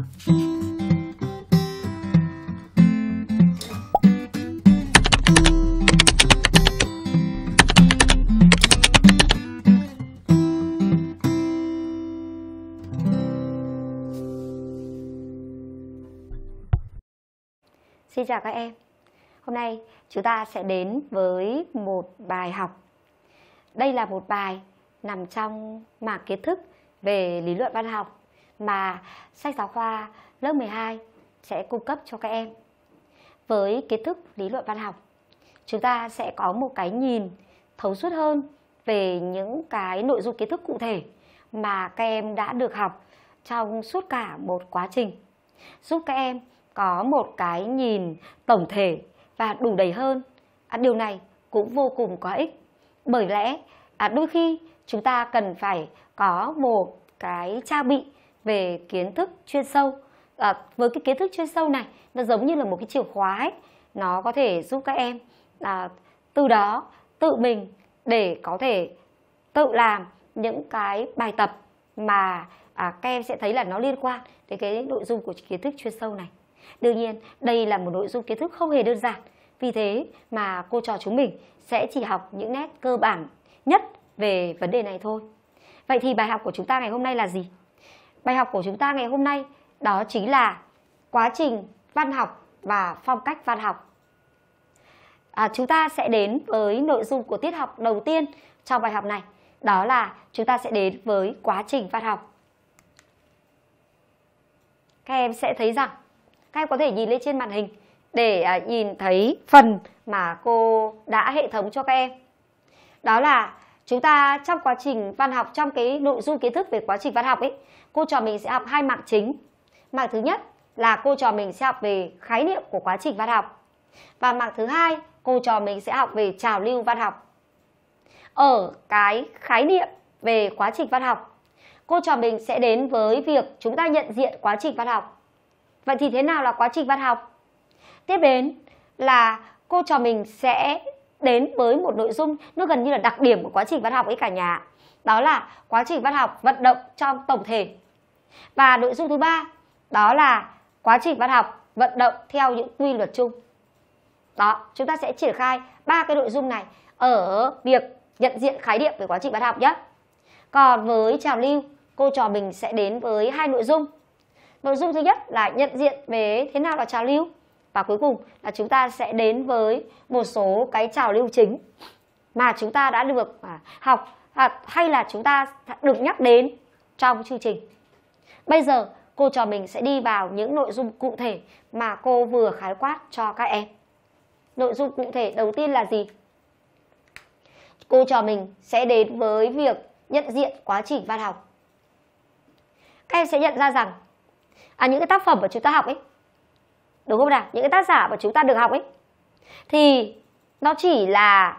Xin chào các em Hôm nay chúng ta sẽ đến với một bài học Đây là một bài nằm trong mảng kiến thức về lý luận văn học mà sách giáo khoa lớp 12 sẽ cung cấp cho các em. Với kiến thức lý luận văn học, chúng ta sẽ có một cái nhìn thấu suốt hơn về những cái nội dung kiến thức cụ thể mà các em đã được học trong suốt cả một quá trình, giúp các em có một cái nhìn tổng thể và đủ đầy hơn. À, điều này cũng vô cùng có ích. Bởi lẽ à, đôi khi chúng ta cần phải có một cái trang bị về kiến thức chuyên sâu à, với cái kiến thức chuyên sâu này nó giống như là một cái chìa khóa ấy. nó có thể giúp các em à, từ đó tự mình để có thể tự làm những cái bài tập mà à, các em sẽ thấy là nó liên quan đến cái nội dung của kiến thức chuyên sâu này đương nhiên đây là một nội dung kiến thức không hề đơn giản vì thế mà cô trò chúng mình sẽ chỉ học những nét cơ bản nhất về vấn đề này thôi vậy thì bài học của chúng ta ngày hôm nay là gì Bài học của chúng ta ngày hôm nay đó chính là quá trình văn học và phong cách văn học. À, chúng ta sẽ đến với nội dung của tiết học đầu tiên trong bài học này. Đó là chúng ta sẽ đến với quá trình văn học. Các em sẽ thấy rằng các em có thể nhìn lên trên màn hình để à, nhìn thấy phần mà cô đã hệ thống cho các em. Đó là chúng ta trong quá trình văn học trong cái nội dung kiến thức về quá trình văn học ấy cô trò mình sẽ học hai mảng chính. Mảng thứ nhất là cô trò mình sẽ học về khái niệm của quá trình văn học. Và mảng thứ hai, cô trò mình sẽ học về trào lưu văn học. Ở cái khái niệm về quá trình văn học, cô trò mình sẽ đến với việc chúng ta nhận diện quá trình văn học. Vậy thì thế nào là quá trình văn học? Tiếp đến là cô trò mình sẽ đến với một nội dung nó gần như là đặc điểm của quá trình văn học ấy cả nhà. Đó là quá trình văn học vận động trong tổng thể và nội dung thứ ba đó là quá trình văn học vận động theo những quy luật chung. Đó, chúng ta sẽ triển khai ba cái nội dung này ở việc nhận diện khái niệm về quá trình văn học nhé. Còn với trào lưu, cô trò mình sẽ đến với hai nội dung. Nội dung thứ nhất là nhận diện về thế nào là trào lưu và cuối cùng là chúng ta sẽ đến với một số cái trào lưu chính mà chúng ta đã được à, học à, hay là chúng ta được nhắc đến trong chương trình Bây giờ cô trò mình sẽ đi vào những nội dung cụ thể mà cô vừa khái quát cho các em. Nội dung cụ thể đầu tiên là gì? Cô trò mình sẽ đến với việc nhận diện quá trình văn học. Các em sẽ nhận ra rằng à, những cái tác phẩm mà chúng ta học ấy đúng không nào? Những cái tác giả mà chúng ta được học ấy thì nó chỉ là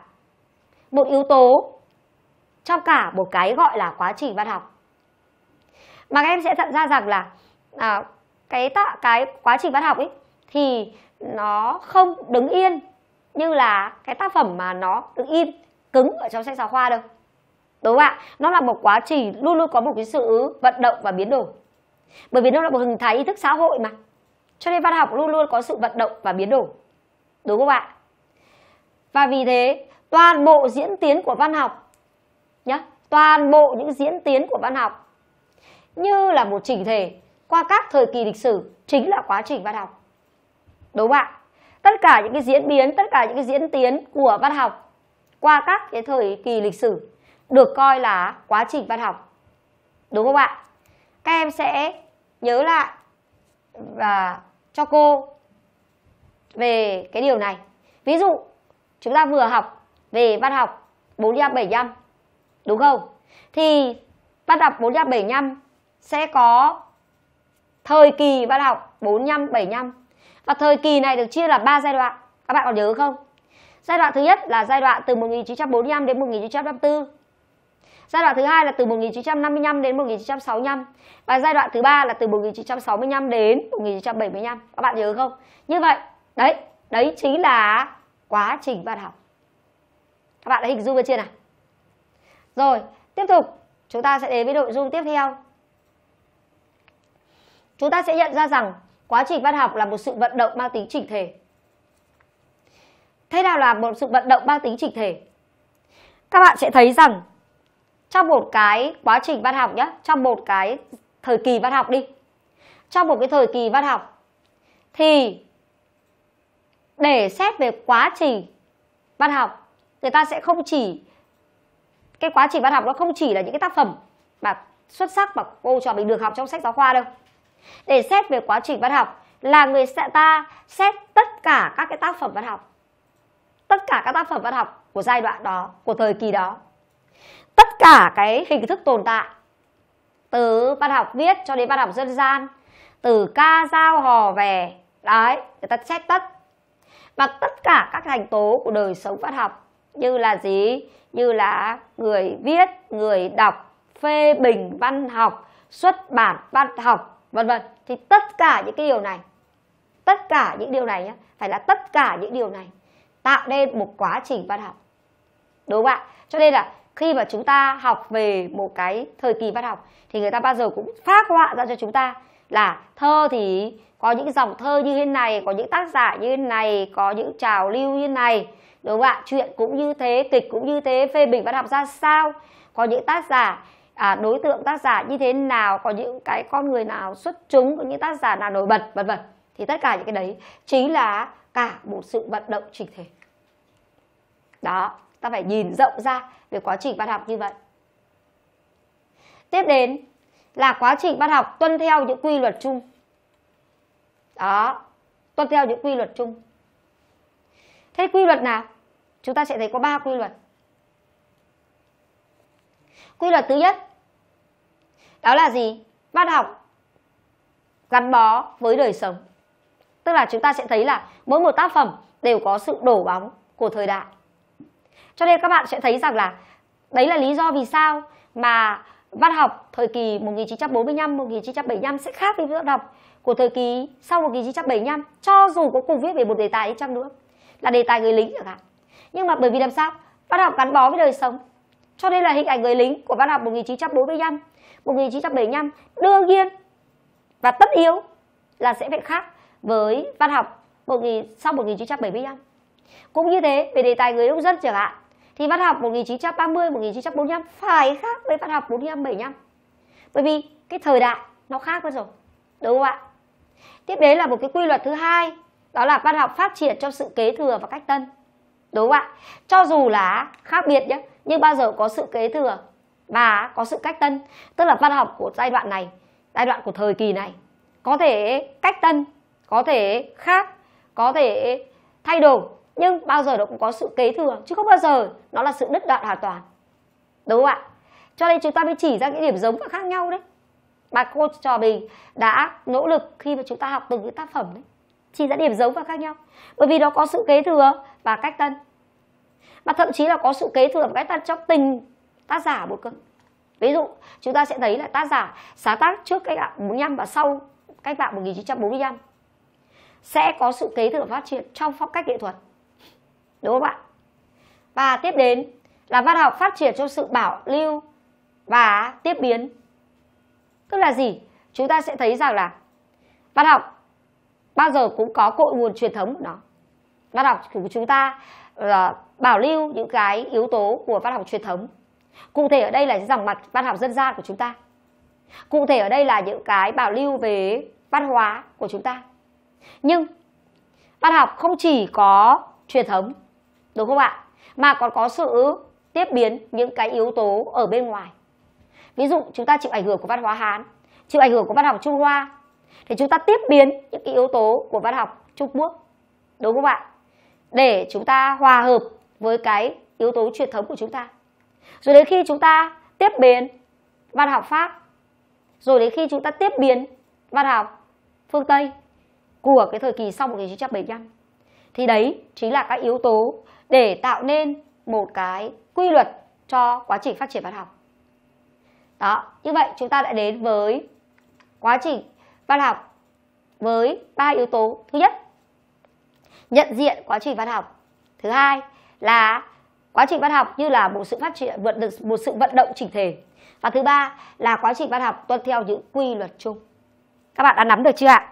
một yếu tố trong cả một cái gọi là quá trình văn học mà các em sẽ nhận ra rằng là à, cái tạ, cái quá trình văn học ấy thì nó không đứng yên như là cái tác phẩm mà nó đứng yên cứng ở trong sách giáo khoa đâu đúng không ạ nó là một quá trình luôn luôn có một cái sự vận động và biến đổi bởi vì nó là một hình thái ý thức xã hội mà cho nên văn học luôn luôn có sự vận động và biến đổi đúng không ạ và vì thế toàn bộ diễn tiến của văn học nhá toàn bộ những diễn tiến của văn học như là một chỉnh thể qua các thời kỳ lịch sử chính là quá trình văn học. Đúng không ạ? Tất cả những cái diễn biến, tất cả những cái diễn tiến của văn học qua các cái thời kỳ lịch sử được coi là quá trình văn học. Đúng không ạ? Các em sẽ nhớ lại và cho cô về cái điều này. Ví dụ, chúng ta vừa học về văn học 4575, đúng không? Thì văn học 4575 sẽ có thời kỳ bạn học 45 75 và thời kỳ này được chia là ba giai đoạn. Các bạn còn nhớ không? Giai đoạn thứ nhất là giai đoạn từ 1945 đến 1954. Giai đoạn thứ hai là từ 1955 đến 1965 và giai đoạn thứ ba là từ 1965 đến 1975. Các bạn nhớ không? Như vậy, đấy, đấy chính là quá trình bạn học. Các bạn đã hình dung được chưa nào? Rồi, tiếp tục chúng ta sẽ đến với nội dung tiếp theo chúng ta sẽ nhận ra rằng quá trình văn học là một sự vận động mang tính chỉnh thể. Thế nào là một sự vận động mang tính chỉnh thể? Các bạn sẽ thấy rằng trong một cái quá trình văn học nhé, trong một cái thời kỳ văn học đi, trong một cái thời kỳ văn học thì để xét về quá trình văn học người ta sẽ không chỉ cái quá trình văn học nó không chỉ là những cái tác phẩm mà xuất sắc mà cô trò mình được học trong sách giáo khoa đâu để xét về quá trình văn học là người sẽ ta xét tất cả các cái tác phẩm văn học. Tất cả các tác phẩm văn học của giai đoạn đó, của thời kỳ đó. Tất cả cái hình thức tồn tại từ văn học viết cho đến văn học dân gian, từ ca dao hò về, đấy, người ta xét tất. Và tất cả các thành tố của đời sống văn học như là gì? Như là người viết, người đọc, phê bình văn học, xuất bản văn học, vân vân thì tất cả những cái điều này tất cả những điều này nhé phải là tất cả những điều này tạo nên một quá trình văn học đúng không ạ cho nên là khi mà chúng ta học về một cái thời kỳ văn học thì người ta bao giờ cũng phát họa ra cho chúng ta là thơ thì có những dòng thơ như thế này có những tác giả như thế này có những trào lưu như thế này đúng không ạ chuyện cũng như thế kịch cũng như thế phê bình văn học ra sao có những tác giả à, đối tượng tác giả như thế nào có những cái con người nào xuất chúng có những tác giả nào nổi bật vân vân thì tất cả những cái đấy chính là cả một sự vận động trình thể đó ta phải nhìn rộng ra về quá trình văn học như vậy tiếp đến là quá trình văn học tuân theo những quy luật chung đó tuân theo những quy luật chung thế quy luật nào chúng ta sẽ thấy có ba quy luật quy luật thứ nhất đó là gì văn học gắn bó với đời sống tức là chúng ta sẽ thấy là mỗi một tác phẩm đều có sự đổ bóng của thời đại cho nên các bạn sẽ thấy rằng là đấy là lý do vì sao mà văn học thời kỳ 1945 1975 sẽ khác với văn học của thời kỳ sau 1975 cho dù có cùng viết về một đề tài đi chăng nữa là đề tài người lính chẳng hạn nhưng mà bởi vì làm sao văn học gắn bó với đời sống cho nên là hình ảnh người lính của văn học 1945, 1975 đương nhiên và tất yếu là sẽ phải khác với văn học 1000, sau 1975. Cũng như thế, về đề tài người nông dân chẳng hạn, thì văn học 1930, 1945 phải khác với văn học 45, 75. Bởi vì cái thời đại nó khác rồi, đúng không ạ? Tiếp đến là một cái quy luật thứ hai, đó là văn học phát triển trong sự kế thừa và cách tân. Đúng không ạ? Cho dù là khác biệt nhé, nhưng bao giờ có sự kế thừa và có sự cách tân tức là văn học của giai đoạn này giai đoạn của thời kỳ này có thể cách tân có thể khác có thể thay đổi nhưng bao giờ nó cũng có sự kế thừa chứ không bao giờ nó là sự đứt đoạn hoàn toàn đúng không ạ cho nên chúng ta mới chỉ ra cái điểm giống và khác nhau đấy bà cô trò mình đã nỗ lực khi mà chúng ta học từng cái tác phẩm đấy chỉ ra điểm giống và khác nhau bởi vì nó có sự kế thừa và cách tân mà thậm chí là có sự kế thừa cái tác trong tình tác giả một cơ ví dụ chúng ta sẽ thấy là tác giả sáng tác trước cách mạng 45 và sau cách mạng 1945 sẽ có sự kế thừa phát triển trong phong cách nghệ thuật đúng không ạ và tiếp đến là văn học phát triển trong sự bảo lưu và tiếp biến tức là gì chúng ta sẽ thấy rằng là văn học bao giờ cũng có cội nguồn truyền thống của nó văn học của chúng ta uh, bảo lưu những cái yếu tố của văn học truyền thống cụ thể ở đây là dòng mặt văn học dân gian của chúng ta cụ thể ở đây là những cái bảo lưu về văn hóa của chúng ta nhưng văn học không chỉ có truyền thống đúng không ạ mà còn có sự tiếp biến những cái yếu tố ở bên ngoài ví dụ chúng ta chịu ảnh hưởng của văn hóa hán chịu ảnh hưởng của văn học trung hoa thì chúng ta tiếp biến những cái yếu tố của văn học trung quốc đúng không ạ để chúng ta hòa hợp với cái yếu tố truyền thống của chúng ta rồi đến khi chúng ta tiếp biến văn học pháp rồi đến khi chúng ta tiếp biến văn học phương tây của cái thời kỳ sau 1975 thì đấy chính là các yếu tố để tạo nên một cái quy luật cho quá trình phát triển văn học đó như vậy chúng ta đã đến với quá trình văn học với ba yếu tố thứ nhất nhận diện quá trình văn học thứ hai là quá trình văn học như là một sự phát triển vượt được một sự vận động chỉnh thể và thứ ba là quá trình văn học tuân theo những quy luật chung các bạn đã nắm được chưa ạ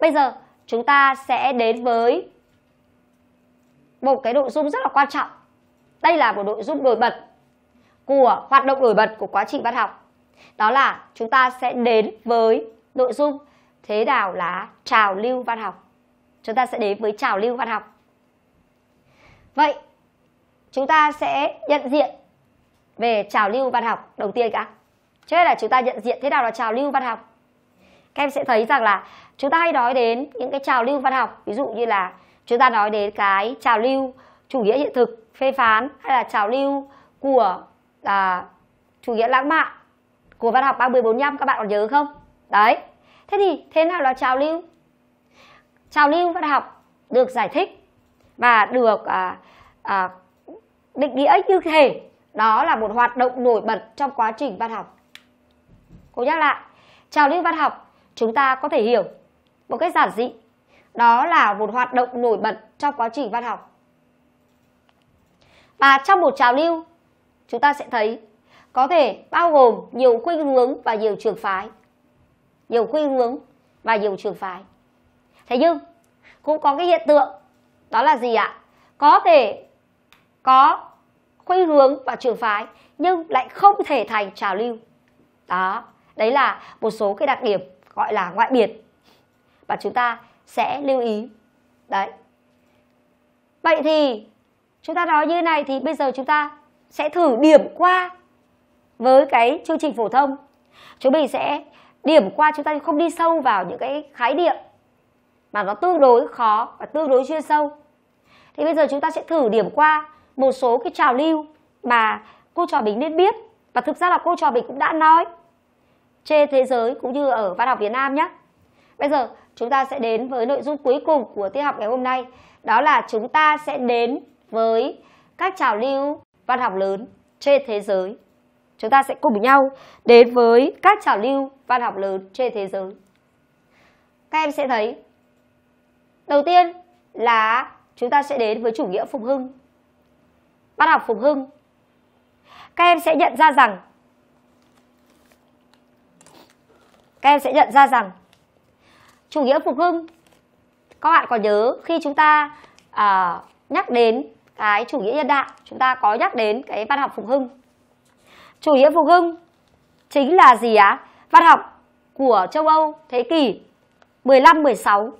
bây giờ chúng ta sẽ đến với một cái nội dung rất là quan trọng đây là một nội dung nổi bật của hoạt động nổi bật của quá trình văn học đó là chúng ta sẽ đến với nội dung thế nào là trào lưu văn học chúng ta sẽ đến với trào lưu văn học vậy chúng ta sẽ nhận diện về trào lưu văn học đầu tiên cả trước hết là chúng ta nhận diện thế nào là trào lưu văn học các em sẽ thấy rằng là chúng ta hay nói đến những cái trào lưu văn học ví dụ như là chúng ta nói đến cái trào lưu chủ nghĩa hiện thực phê phán hay là trào lưu của à, chủ nghĩa lãng mạn của văn học 34 năm các bạn còn nhớ không đấy thế thì thế nào là trào lưu trào lưu văn học được giải thích và được à, à, định nghĩa như thế, đó là một hoạt động nổi bật trong quá trình văn học cố nhắc lại trào lưu văn học chúng ta có thể hiểu một cách giản dị đó là một hoạt động nổi bật trong quá trình văn học và trong một trào lưu chúng ta sẽ thấy có thể bao gồm nhiều khuynh hướng và nhiều trường phái nhiều khuynh hướng và nhiều trường phái thế nhưng cũng có cái hiện tượng đó là gì ạ có thể có khuynh hướng và trường phái nhưng lại không thể thành trào lưu đó đấy là một số cái đặc điểm gọi là ngoại biệt và chúng ta sẽ lưu ý đấy vậy thì chúng ta nói như này thì bây giờ chúng ta sẽ thử điểm qua với cái chương trình phổ thông chúng mình sẽ điểm qua chúng ta không đi sâu vào những cái khái niệm mà nó tương đối khó và tương đối chuyên sâu. Thì bây giờ chúng ta sẽ thử điểm qua một số cái trào lưu mà cô trò Bình nên biết và thực ra là cô trò Bình cũng đã nói trên thế giới cũng như ở văn học Việt Nam nhé. Bây giờ chúng ta sẽ đến với nội dung cuối cùng của tiết học ngày hôm nay đó là chúng ta sẽ đến với các trào lưu văn học lớn trên thế giới. Chúng ta sẽ cùng nhau đến với các trào lưu văn học lớn trên thế giới. Các em sẽ thấy Đầu tiên là chúng ta sẽ đến với chủ nghĩa phục hưng. Bác học phục hưng. Các em sẽ nhận ra rằng các em sẽ nhận ra rằng chủ nghĩa phục hưng các bạn có nhớ khi chúng ta à, nhắc đến cái chủ nghĩa nhân đạo chúng ta có nhắc đến cái văn học phục hưng chủ nghĩa phục hưng chính là gì á văn học của châu Âu thế kỷ 15 16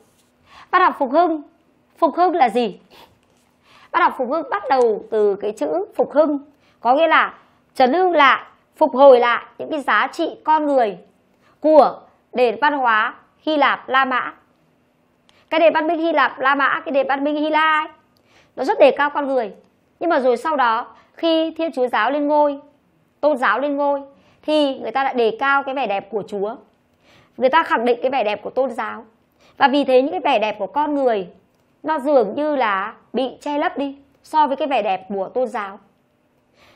Bắt học phục hưng. Phục hưng là gì? Bắt học phục hưng bắt đầu từ cái chữ phục hưng. Có nghĩa là trấn hưng lại, phục hồi lại những cái giá trị con người của nền văn hóa Hy Lạp La Mã. Cái nền văn minh Hy Lạp La Mã, cái nền văn minh Hy La ấy, nó rất đề cao con người. Nhưng mà rồi sau đó khi Thiên Chúa giáo lên ngôi, tôn giáo lên ngôi thì người ta lại đề cao cái vẻ đẹp của Chúa. Người ta khẳng định cái vẻ đẹp của tôn giáo và vì thế những cái vẻ đẹp của con người nó dường như là bị che lấp đi so với cái vẻ đẹp của tôn giáo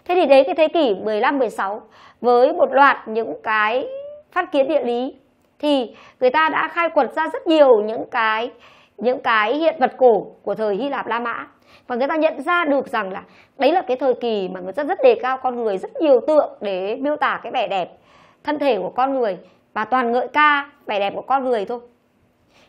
thế thì đến cái thế kỷ 15 16 với một loạt những cái phát kiến địa lý thì người ta đã khai quật ra rất nhiều những cái những cái hiện vật cổ của thời Hy Lạp La Mã và người ta nhận ra được rằng là đấy là cái thời kỳ mà người ta rất đề cao con người rất nhiều tượng để miêu tả cái vẻ đẹp thân thể của con người và toàn ngợi ca vẻ đẹp của con người thôi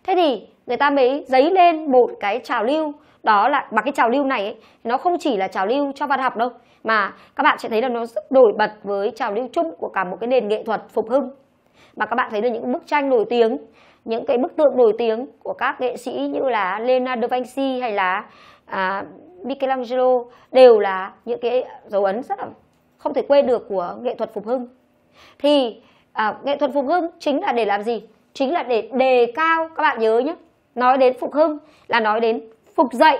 thế thì người ta mới dấy lên một cái trào lưu đó là mà cái trào lưu này ấy, nó không chỉ là trào lưu cho văn học đâu mà các bạn sẽ thấy là nó rất nổi bật với trào lưu chung của cả một cái nền nghệ thuật phục hưng mà các bạn thấy được những bức tranh nổi tiếng những cái bức tượng nổi tiếng của các nghệ sĩ như là Leonardo da Vinci hay là à, Michelangelo đều là những cái dấu ấn rất là không thể quên được của nghệ thuật phục hưng thì à, nghệ thuật phục hưng chính là để làm gì chính là để đề cao các bạn nhớ nhé nói đến phục hưng là nói đến phục dậy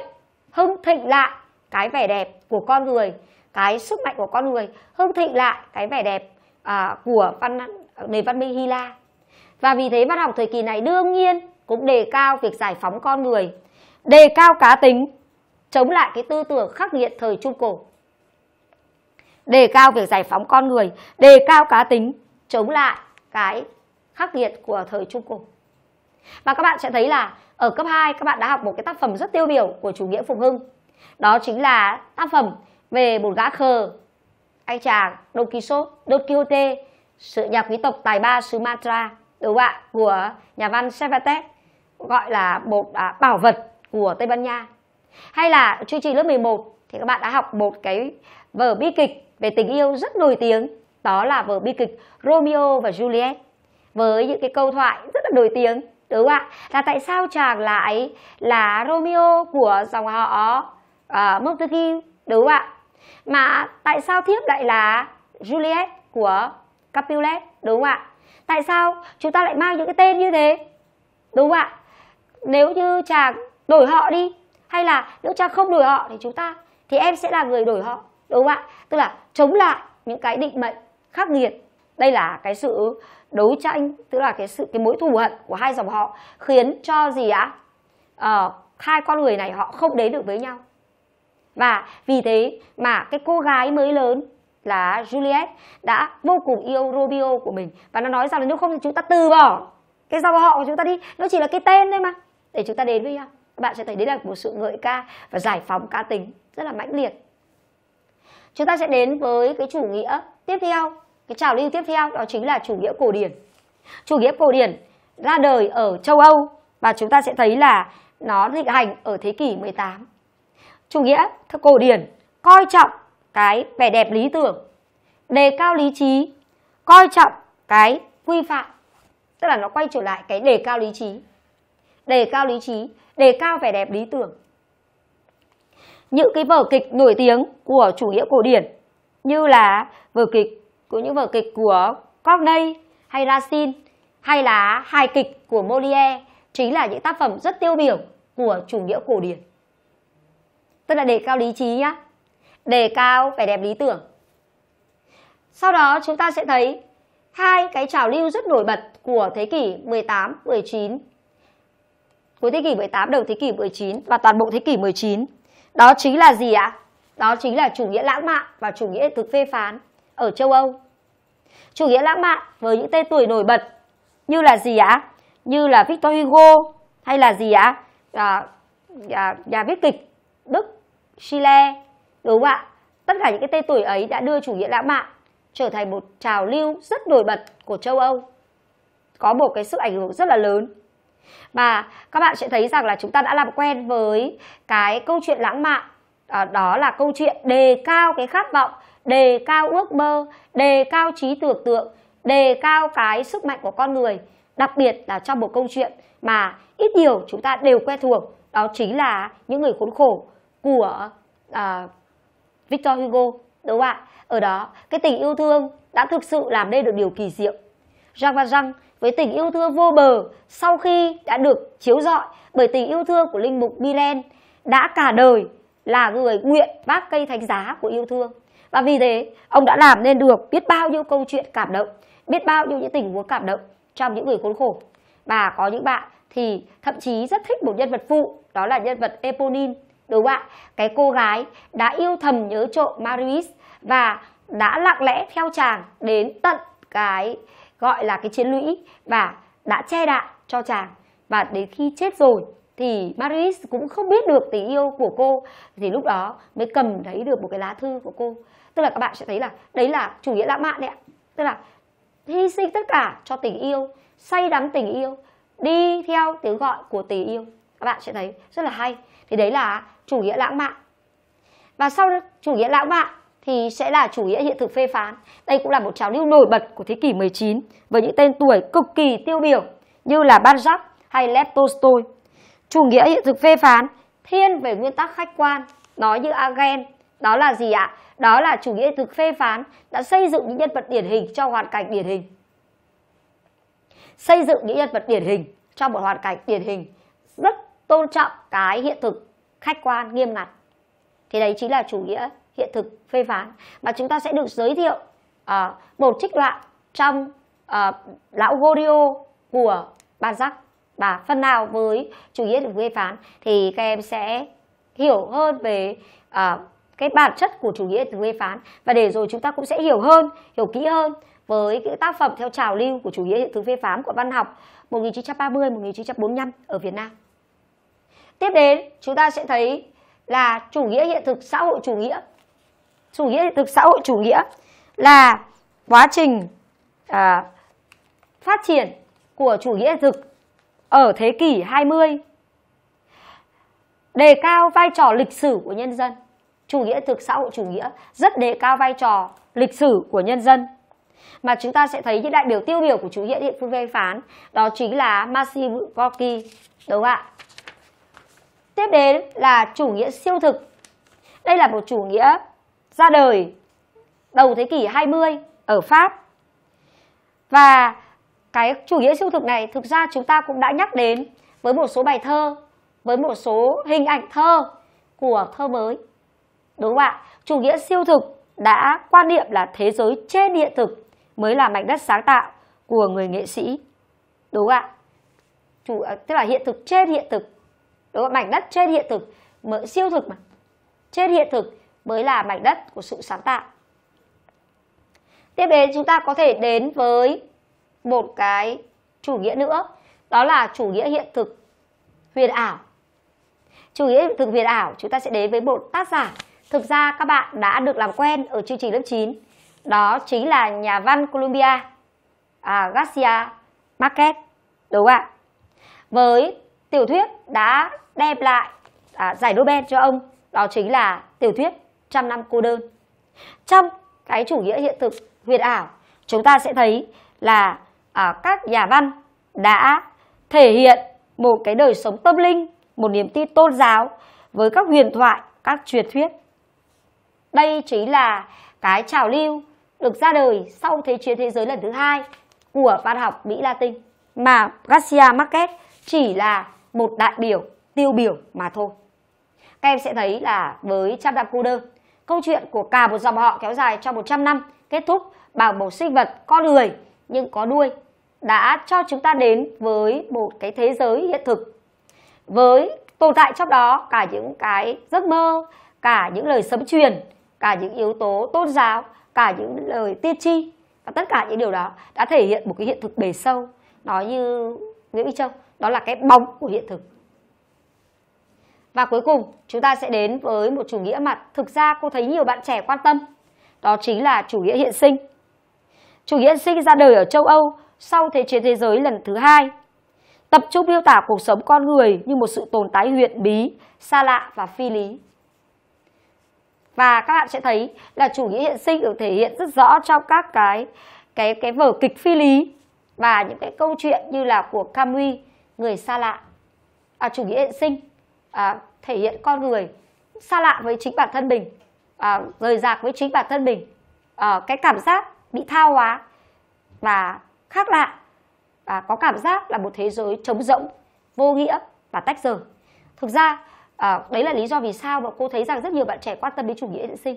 hưng thịnh lại cái vẻ đẹp của con người cái sức mạnh của con người hưng thịnh lại cái vẻ đẹp à, của văn nền văn minh Hy La và vì thế văn học thời kỳ này đương nhiên cũng đề cao việc giải phóng con người đề cao cá tính chống lại cái tư tưởng khắc nghiệt thời trung cổ đề cao việc giải phóng con người đề cao cá tính chống lại cái khắc nghiệt của thời Trung Cổ. Và các bạn sẽ thấy là ở cấp 2 các bạn đã học một cái tác phẩm rất tiêu biểu của chủ nghĩa Phục Hưng. Đó chính là tác phẩm về một gã khờ, anh chàng Don Quixote, Don Quixote, sự nhà quý tộc tài ba Sumatra, đúng không ạ, của nhà văn Cervantes gọi là một à, bảo vật của Tây Ban Nha. Hay là chương trình lớp 11 thì các bạn đã học một cái vở bi kịch về tình yêu rất nổi tiếng, đó là vở bi kịch Romeo và Juliet với những cái câu thoại rất là nổi tiếng đúng không ạ là tại sao chàng lại là Romeo của dòng họ uh, Montague đúng không ạ mà tại sao thiếp lại là Juliet của Capulet đúng không ạ tại sao chúng ta lại mang những cái tên như thế đúng không ạ nếu như chàng đổi họ đi hay là nếu chàng không đổi họ thì chúng ta thì em sẽ là người đổi họ đúng không ạ tức là chống lại những cái định mệnh khắc nghiệt đây là cái sự đấu tranh tức là cái sự cái mối thù hận của hai dòng họ khiến cho gì ạ à, hai con người này họ không đến được với nhau và vì thế mà cái cô gái mới lớn là Juliet đã vô cùng yêu Romeo của mình và nó nói rằng là nếu không thì chúng ta từ bỏ cái dòng họ của chúng ta đi nó chỉ là cái tên thôi mà để chúng ta đến với nhau bạn sẽ thấy đấy là một sự ngợi ca và giải phóng cá tính rất là mãnh liệt chúng ta sẽ đến với cái chủ nghĩa tiếp theo cái trào lưu tiếp theo đó chính là chủ nghĩa cổ điển chủ nghĩa cổ điển ra đời ở châu Âu và chúng ta sẽ thấy là nó thịnh hành ở thế kỷ 18 chủ nghĩa cổ điển coi trọng cái vẻ đẹp lý tưởng đề cao lý trí coi trọng cái quy phạm tức là nó quay trở lại cái đề cao lý trí đề cao lý trí đề cao vẻ đẹp lý tưởng những cái vở kịch nổi tiếng của chủ nghĩa cổ điển như là vở kịch của những vở kịch của Corneille hay Racine hay là hài kịch của Molière chính là những tác phẩm rất tiêu biểu của chủ nghĩa cổ điển. Tức là đề cao lý trí nhá, đề cao vẻ đẹp lý tưởng. Sau đó chúng ta sẽ thấy hai cái trào lưu rất nổi bật của thế kỷ 18, 19. Cuối thế kỷ 18, đầu thế kỷ 19 và toàn bộ thế kỷ 19. Đó chính là gì ạ? Đó chính là chủ nghĩa lãng mạn và chủ nghĩa thực phê phán ở châu Âu Chủ nghĩa lãng mạn với những tên tuổi nổi bật như là gì ạ? Như là Victor Hugo hay là gì ạ? À, nhà, nhà viết kịch Đức, Chile, đúng không ạ? Tất cả những cái tên tuổi ấy đã đưa chủ nghĩa lãng mạn trở thành một trào lưu rất nổi bật của châu Âu. Có một cái sức ảnh hưởng rất là lớn. Và các bạn sẽ thấy rằng là chúng ta đã làm quen với cái câu chuyện lãng mạn à, đó là câu chuyện đề cao cái khát vọng đề cao ước mơ, đề cao trí tưởng tượng, đề cao cái sức mạnh của con người, đặc biệt là trong một câu chuyện mà ít nhiều chúng ta đều quen thuộc, đó chính là những người khốn khổ của à, Victor Hugo, đúng không ạ? Ở đó, cái tình yêu thương đã thực sự làm nên được điều kỳ diệu. Jean Valjean với tình yêu thương vô bờ sau khi đã được chiếu rọi bởi tình yêu thương của linh mục Milen đã cả đời là người nguyện vác cây thánh giá của yêu thương. Và vì thế, ông đã làm nên được biết bao nhiêu câu chuyện cảm động, biết bao nhiêu những tình huống cảm động trong những người khốn khổ. Và có những bạn thì thậm chí rất thích một nhân vật phụ, đó là nhân vật Eponine, đúng không ạ? Cái cô gái đã yêu thầm nhớ trộm Marius và đã lặng lẽ theo chàng đến tận cái gọi là cái chiến lũy và đã che đạn cho chàng và đến khi chết rồi thì Marius cũng không biết được tình yêu của cô thì lúc đó mới cầm thấy được một cái lá thư của cô tức là các bạn sẽ thấy là đấy là chủ nghĩa lãng mạn đấy ạ tức là hy sinh tất cả cho tình yêu say đắm tình yêu đi theo tiếng gọi của tình yêu các bạn sẽ thấy rất là hay thì đấy là chủ nghĩa lãng mạn và sau chủ nghĩa lãng mạn thì sẽ là chủ nghĩa hiện thực phê phán đây cũng là một trào lưu nổi bật của thế kỷ 19 với những tên tuổi cực kỳ tiêu biểu như là Balzac hay Lev Tolstoy chủ nghĩa hiện thực phê phán thiên về nguyên tắc khách quan nói như Agen đó là gì ạ? Đó là chủ nghĩa thực phê phán đã xây dựng những nhân vật điển hình cho hoàn cảnh điển hình. Xây dựng những nhân vật điển hình trong một hoàn cảnh điển hình rất tôn trọng cái hiện thực khách quan nghiêm ngặt. Thì đấy chính là chủ nghĩa hiện thực phê phán mà chúng ta sẽ được giới thiệu uh, một trích đoạn trong uh, lão Gorio của Balzac và phần nào với chủ nghĩa thực phê phán thì các em sẽ hiểu hơn về uh, cái bản chất của chủ nghĩa thực từ phán và để rồi chúng ta cũng sẽ hiểu hơn hiểu kỹ hơn với cái tác phẩm theo trào lưu của chủ nghĩa hiện thực phê phán của văn học 1930-1945 ở Việt Nam. Tiếp đến, chúng ta sẽ thấy là chủ nghĩa hiện thực xã hội chủ nghĩa. Chủ nghĩa hiện thực xã hội chủ nghĩa là quá trình à, phát triển của chủ nghĩa hiện thực ở thế kỷ 20 đề cao vai trò lịch sử của nhân dân chủ nghĩa thực xã hội chủ nghĩa rất đề cao vai trò lịch sử của nhân dân mà chúng ta sẽ thấy những đại biểu tiêu biểu của chủ nghĩa địa phương phê phán đó chính là Maxim Gorky đúng không ạ tiếp đến là chủ nghĩa siêu thực đây là một chủ nghĩa ra đời đầu thế kỷ 20 ở Pháp và cái chủ nghĩa siêu thực này thực ra chúng ta cũng đã nhắc đến với một số bài thơ với một số hình ảnh thơ của thơ mới Đúng không ạ? Chủ nghĩa siêu thực đã quan niệm là thế giới trên hiện thực mới là mảnh đất sáng tạo của người nghệ sĩ. Đúng không ạ? Chủ, à, tức là hiện thực trên hiện thực. Đúng không? Mảnh đất trên hiện thực, mới siêu thực mà. Trên hiện thực mới là mảnh đất của sự sáng tạo. Tiếp đến chúng ta có thể đến với một cái chủ nghĩa nữa, đó là chủ nghĩa hiện thực huyền ảo. Chủ nghĩa hiện thực huyền ảo chúng ta sẽ đến với một tác giả Thực ra các bạn đã được làm quen ở chương trình lớp 9 Đó chính là nhà văn Colombia à, Garcia Marquez Đúng không ạ? Với tiểu thuyết đã đem lại à, giải Nobel cho ông Đó chính là tiểu thuyết Trăm năm cô đơn Trong cái chủ nghĩa hiện thực huyền ảo Chúng ta sẽ thấy là à, các nhà văn đã thể hiện một cái đời sống tâm linh Một niềm tin tôn giáo với các huyền thoại các truyền thuyết đây chính là cái trào lưu được ra đời sau Thế chiến thế giới lần thứ hai của văn học Mỹ Latin mà Garcia Marquez chỉ là một đại biểu tiêu biểu mà thôi. Các em sẽ thấy là với Trăm Đạm Cô Đơn, câu chuyện của cả một dòng họ kéo dài trong 100 năm kết thúc bằng một sinh vật con người nhưng có đuôi đã cho chúng ta đến với một cái thế giới hiện thực. Với tồn tại trong đó cả những cái giấc mơ, cả những lời sấm truyền, cả những yếu tố tôn giáo cả những lời tiên tri và tất cả những điều đó đã thể hiện một cái hiện thực bề sâu nói như Nguyễn Bích Châu đó là cái bóng của hiện thực và cuối cùng chúng ta sẽ đến với một chủ nghĩa mà thực ra cô thấy nhiều bạn trẻ quan tâm đó chính là chủ nghĩa hiện sinh chủ nghĩa hiện sinh ra đời ở châu Âu sau Thế chiến thế giới lần thứ hai tập trung miêu tả cuộc sống con người như một sự tồn tại huyền bí, xa lạ và phi lý và các bạn sẽ thấy là chủ nghĩa hiện sinh được thể hiện rất rõ trong các cái cái cái vở kịch phi lý và những cái câu chuyện như là của Camus người xa lạ à, chủ nghĩa hiện sinh à, thể hiện con người xa lạ với chính bản thân mình à, rời rạc với chính bản thân mình à, cái cảm giác bị thao hóa và khác lạ và có cảm giác là một thế giới trống rỗng vô nghĩa và tách rời thực ra à, đấy là lý do vì sao mà cô thấy rằng rất nhiều bạn trẻ quan tâm đến chủ nghĩa hiện sinh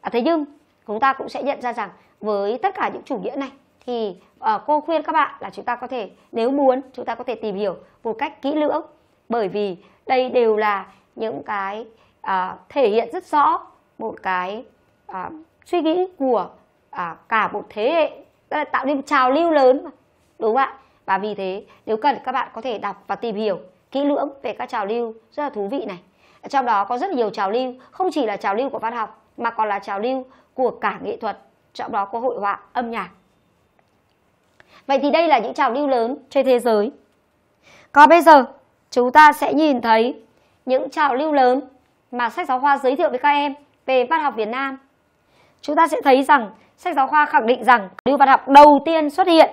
à, thế nhưng chúng ta cũng sẽ nhận ra rằng với tất cả những chủ nghĩa này thì à, cô khuyên các bạn là chúng ta có thể nếu muốn chúng ta có thể tìm hiểu một cách kỹ lưỡng bởi vì đây đều là những cái à, thể hiện rất rõ một cái à, suy nghĩ của à, cả một thế hệ đó là tạo nên một trào lưu lớn mà. đúng không ạ và vì thế nếu cần các bạn có thể đọc và tìm hiểu kỹ lưỡng về các trào lưu rất là thú vị này. Trong đó có rất nhiều trào lưu, không chỉ là trào lưu của văn học mà còn là trào lưu của cả nghệ thuật, trong đó có hội họa, âm nhạc. Vậy thì đây là những trào lưu lớn trên thế giới. Còn bây giờ, chúng ta sẽ nhìn thấy những trào lưu lớn mà sách giáo khoa giới thiệu với các em về văn học Việt Nam. Chúng ta sẽ thấy rằng sách giáo khoa khẳng định rằng lưu văn học đầu tiên xuất hiện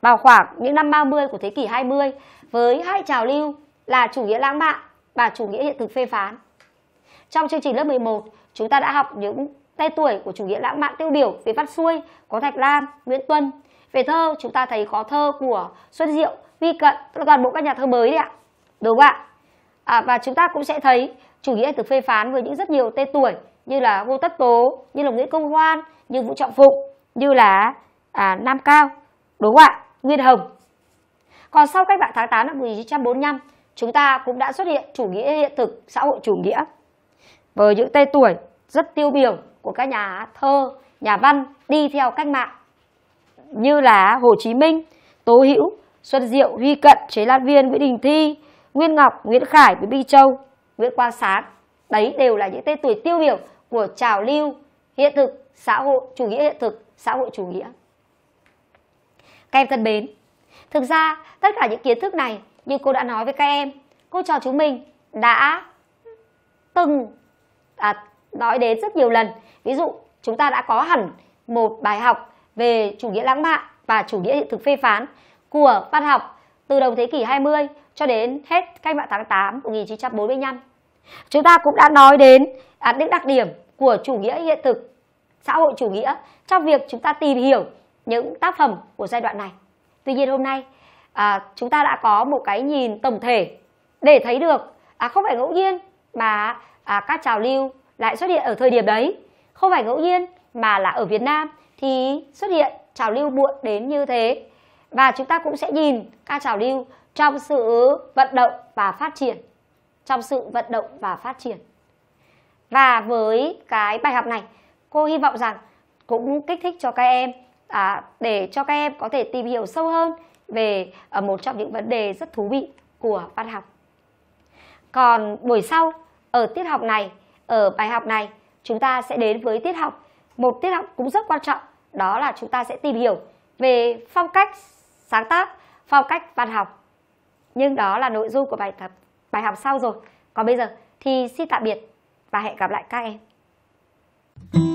vào khoảng những năm 30 của thế kỷ 20 với hai trào lưu là chủ nghĩa lãng mạn và chủ nghĩa hiện thực phê phán. Trong chương trình lớp 11, chúng ta đã học những tên tuổi của chủ nghĩa lãng mạn tiêu biểu về văn xuôi có Thạch Lam, Nguyễn Tuân. Về thơ, chúng ta thấy có thơ của Xuân Diệu, Huy Cận, toàn bộ các nhà thơ mới đấy ạ. Đúng ạ. À, và chúng ta cũng sẽ thấy chủ nghĩa hiện thực phê phán với những rất nhiều tên tuổi như là Ngô Tất Tố, như là Nguyễn Công Hoan, như Vũ Trọng Phụng, như là à, Nam Cao, đúng không ạ, Nguyên Hồng. Còn sau cách mạng tháng 8 năm 1945, chúng ta cũng đã xuất hiện chủ nghĩa hiện thực xã hội chủ nghĩa với những tên tuổi rất tiêu biểu của các nhà thơ, nhà văn đi theo cách mạng như là Hồ Chí Minh, Tố Hữu, Xuân Diệu, Huy Cận, Chế Lan Viên, Nguyễn Đình Thi, Nguyên Ngọc, Nguyễn Khải, Nguyễn Minh Châu, Nguyễn Quang Sáng. Đấy đều là những tên tuổi tiêu biểu của trào lưu hiện thực xã hội chủ nghĩa hiện thực xã hội chủ nghĩa. Các em thân mến, thực ra tất cả những kiến thức này như cô đã nói với các em, cô trò chúng mình đã từng à, nói đến rất nhiều lần. Ví dụ, chúng ta đã có hẳn một bài học về chủ nghĩa lãng mạn và chủ nghĩa hiện thực phê phán của văn học từ đầu thế kỷ 20 cho đến hết cách mạng tháng 8 1945. Chúng ta cũng đã nói đến à, những đặc điểm của chủ nghĩa hiện thực, xã hội chủ nghĩa trong việc chúng ta tìm hiểu những tác phẩm của giai đoạn này. Tuy nhiên hôm nay à, chúng ta đã có một cái nhìn tổng thể để thấy được à, không phải ngẫu nhiên mà à, các trào lưu lại xuất hiện ở thời điểm đấy không phải ngẫu nhiên mà là ở Việt Nam thì xuất hiện trào lưu muộn đến như thế và chúng ta cũng sẽ nhìn các trào lưu trong sự vận động và phát triển trong sự vận động và phát triển và với cái bài học này cô hy vọng rằng cũng kích thích cho các em à, để cho các em có thể tìm hiểu sâu hơn về ờ, một trong những vấn đề rất thú vị của văn học. Còn buổi sau, ở tiết học này, ở bài học này, chúng ta sẽ đến với tiết học. Một tiết học cũng rất quan trọng, đó là chúng ta sẽ tìm hiểu về phong cách sáng tác, phong cách văn học. Nhưng đó là nội dung của bài tập bài học sau rồi. Còn bây giờ thì xin tạm biệt và hẹn gặp lại các em.